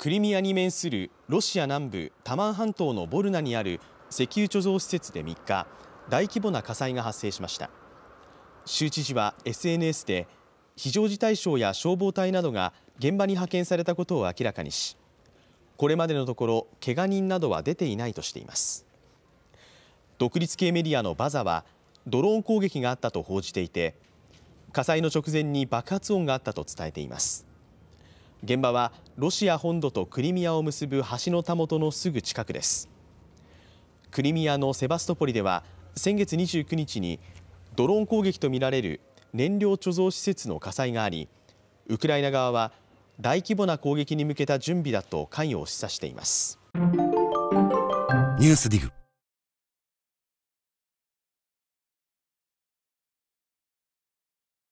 クリミアに面するロシア南部タマン半島のボルナにある石油貯蔵施設で3日大規模な火災が発生しました州知事は SNS で非常事態省や消防隊などが現場に派遣されたことを明らかにしこれまでのところけが人などは出ていないとしています独立系メディアのバザはドローン攻撃があったと報じていて火災の直前に爆発音があったと伝えています現場はロシア本土とクリミアを結ぶ橋のたもとのすぐ近くですクリミアのセバストポリでは先月29日にドローン攻撃とみられる燃料貯蔵施設の火災がありウクライナ側は大規模な攻撃に向けた準備だと関与を示唆しています。ニュースディグ